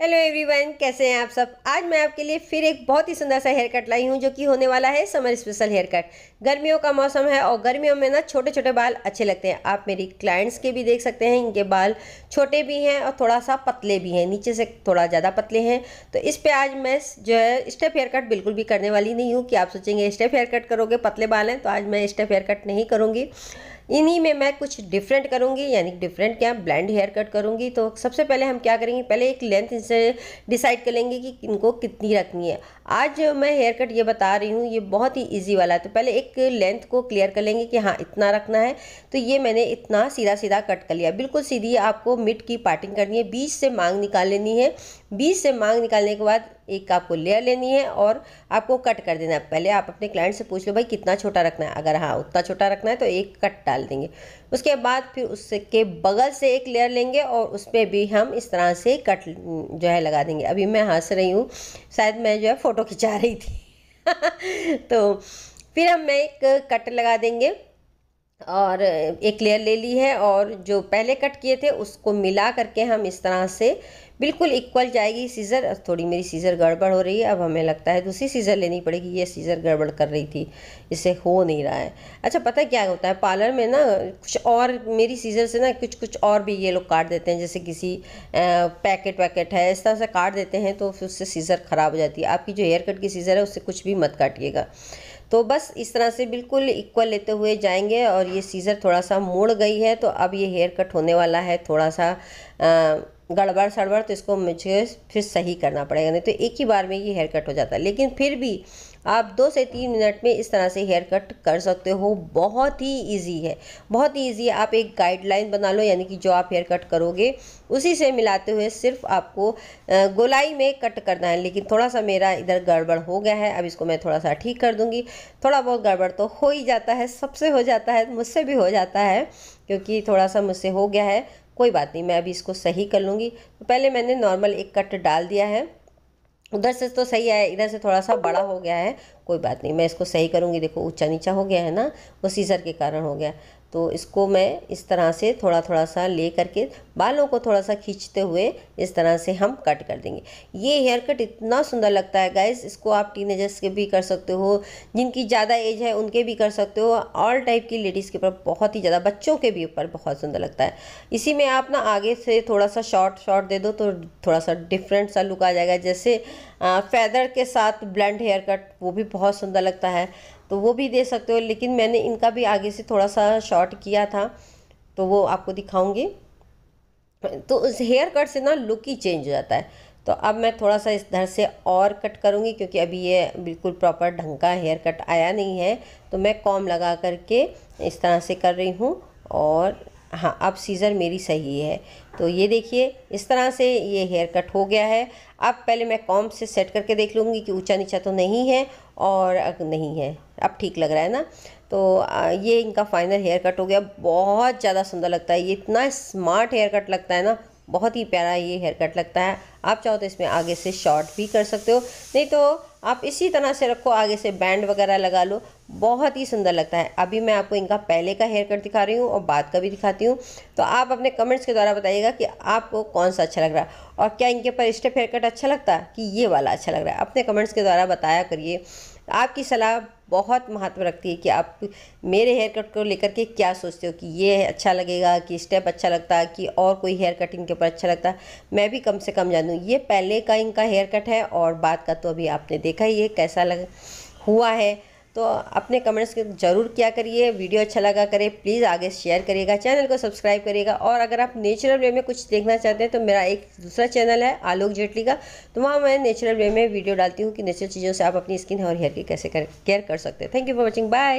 hello everyone कैसे हैं आप सब आज मैं आपके लिए फिर एक बहुत ही सुंदर सा हेयर कट लाई हूँ जो कि होने वाला है समर स्पेशल हेयर कट गर्मियों का मौसम है और गर्मियों में ना छोटे छोटे बाल अच्छे लगते हैं आप मेरी क्लाइंट्स के भी देख सकते हैं इनके बाल छोटे भी हैं और थोड़ा सा पतले भी हैं नीचे से थोड़ा ज़्यादा पतले हैं तो इस पर आज मैं जो है स्टेप हेयर कट बिल्कुल भी करने वाली नहीं हूँ कि आप सोचेंगे स्टेप हेयर कट करोगे पतले बाल हैं तो आज मैं स्टेप हेयर कट नहीं करूँगी इन्हीं में मैं कुछ डिफरेंट करूँगी यानी डिफरेंट क्या ब्लेंड हेयर कट करूँगी तो सबसे पहले हम क्या करेंगे पहले एक लेंथ इनसे डिसाइड कर लेंगे कि इनको कितनी रखनी है आज मैं हेयर कट ये बता रही हूँ ये बहुत ही ईजी वाला है तो पहले एक लेंथ को क्लियर कर लेंगे कि हाँ इतना रखना है तो ये मैंने इतना सीधा सीधा कट कर लिया बिल्कुल सीधी आपको मिट की पार्टिंग करनी है बीच से मांग निकाल लेनी है बीच से मांग निकालने के बाद एक आपको लेयर लेनी है और आपको कट कर देना है पहले आप अपने क्लाइंट से पूछ लो भाई कितना छोटा रखना है अगर हाँ उतना छोटा रखना है तो एक कट डाल देंगे उसके बाद फिर उसके बगल से एक लेयर लेंगे और उस पर भी हम इस तरह से कट जो है लगा देंगे अभी मैं हंस रही हूँ शायद मैं जो है फ़ोटो खिंचा रही थी तो फिर हम एक कट लगा देंगे और एक लेयर ले ली है और जो पहले कट किए थे उसको मिला करके हम इस तरह से बिल्कुल इक्वल जाएगी सीज़र थोड़ी मेरी सीज़र गड़बड़ हो रही है अब हमें लगता है दूसरी सीज़र लेनी पड़ेगी ये सीज़र गड़बड़ कर रही थी इसे हो नहीं रहा है अच्छा पता है क्या होता है पार्लर में ना कुछ और मेरी सीज़र से ना कुछ कुछ और भी ये लोग काट देते हैं जैसे किसी पैकेट वैकेट है इस तरह से काट देते हैं तो फिर उससे सीज़र ख़राब हो जाती है आपकी जो हेयर कट की सीज़र है उससे कुछ भी मत काटिएगा तो बस इस तरह से बिल्कुल इक्वल लेते हुए जाएंगे और ये सीज़र थोड़ा सा मुड़ गई है तो अब ये हेयर कट होने वाला है थोड़ा सा आ, गड़बड़ सड़बड़ तो इसको मुझे फिर सही करना पड़ेगा नहीं तो एक ही बार में ये हेयर कट हो जाता है लेकिन फिर भी आप दो से तीन मिनट में इस तरह से हेयर कट कर सकते हो बहुत ही इजी है बहुत ही इजी है आप एक गाइडलाइन बना लो यानी कि जो आप हेयर कट करोगे उसी से मिलाते हुए सिर्फ आपको गोलाई में कट करना है लेकिन थोड़ा सा मेरा इधर गड़बड़ हो गया है अब इसको मैं थोड़ा सा ठीक कर दूँगी थोड़ा बहुत गड़बड़ तो हो ही जाता है सबसे हो जाता है मुझसे भी हो जाता है क्योंकि थोड़ा सा मुझसे हो गया है कोई बात नहीं मैं अभी इसको सही कर लूँगी तो पहले मैंने नॉर्मल एक कट डाल दिया है उधर से तो सही आया इधर से थोड़ा सा बड़ा हो गया है कोई बात नहीं मैं इसको सही करूँगी देखो ऊंचा नीचा हो गया है ना वो सीज़र के कारण हो गया तो इसको मैं इस तरह से थोड़ा थोड़ा सा ले करके बालों को थोड़ा सा खींचते हुए इस तरह से हम कट कर देंगे ये हेयर कट इतना सुंदर लगता है गाइस इसको आप टीनेजर्स के भी कर सकते हो जिनकी ज़्यादा एज है उनके भी कर सकते हो ऑल टाइप की लेडीज़ के ऊपर बहुत ही ज़्यादा बच्चों के भी ऊपर बहुत सुंदर लगता है इसी में आप ना आगे से थोड़ा सा शॉर्ट शॉर्ट दे दो तो थोड़ा सा डिफरेंट सा लुक आ जाएगा जैसे फैदर के साथ ब्लेंड हेयर कट वो भी बहुत सुंदर लगता है तो वो भी दे सकते हो लेकिन मैंने इनका भी आगे से थोड़ा सा शॉर्ट किया था तो वो आपको दिखाऊंगी तो उस हेयर कट से ना लुक ही चेंज हो जाता है तो अब मैं थोड़ा सा इस धर से और कट करूँगी क्योंकि अभी ये बिल्कुल प्रॉपर ढंग का हेयर कट आया नहीं है तो मैं कॉम लगा करके इस तरह से कर रही हूँ और हाँ अब सीज़र मेरी सही है तो ये देखिए इस तरह से ये हेयर कट हो गया है अब पहले मैं कॉम से सेट करके देख लूँगी कि ऊंचा नीचा तो नहीं है और नहीं है अब ठीक लग रहा है ना तो ये इनका फाइनल हेयर कट हो गया बहुत ज़्यादा सुंदर लगता है ये इतना स्मार्ट हेयर कट लगता है ना बहुत ही प्यारा ये हेयर कट लगता है आप चाहो तो इसमें आगे से शॉर्ट भी कर सकते हो नहीं तो आप इसी तरह से रखो आगे से बैंड वगैरह लगा लो बहुत ही सुंदर लगता है अभी मैं आपको इनका पहले का हेयर कट दिखा रही हूँ और बाद का भी दिखाती हूँ तो आप अपने कमेंट्स के द्वारा बताइएगा कि आपको कौन सा अच्छा लग रहा है और क्या इनके पर स्टेप हेयर कट अच्छा लगता है कि ये वाला अच्छा लग रहा है अपने कमेंट्स के द्वारा बताया करिए आपकी सलाह बहुत महत्व रखती है कि आप मेरे हेयर कट को लेकर के क्या सोचते हो कि ये अच्छा लगेगा कि स्टेप अच्छा लगता है कि और कोई हेयर कटिंग के ऊपर अच्छा लगता है मैं भी कम से कम जानूँ ये पहले का इनका हेयर कट है और बाद का तो अभी आपने देखा ही है कैसा लग हुआ है तो अपने कमेंट्स ज़रूर किया करिए वीडियो अच्छा लगा करे प्लीज़ आगे शेयर करिएगा चैनल को सब्सक्राइब करिएगा और अगर आप नेचुरल वे में कुछ देखना चाहते हैं तो मेरा एक दूसरा चैनल है आलोक जेटली का तो वहाँ मैं नेचुरल वे में वीडियो डालती हूँ कि नेचुरल चीज़ों से आप अपनी स्किन और हेयर की कैसे केयर कर सकते हैं thank you for watching bye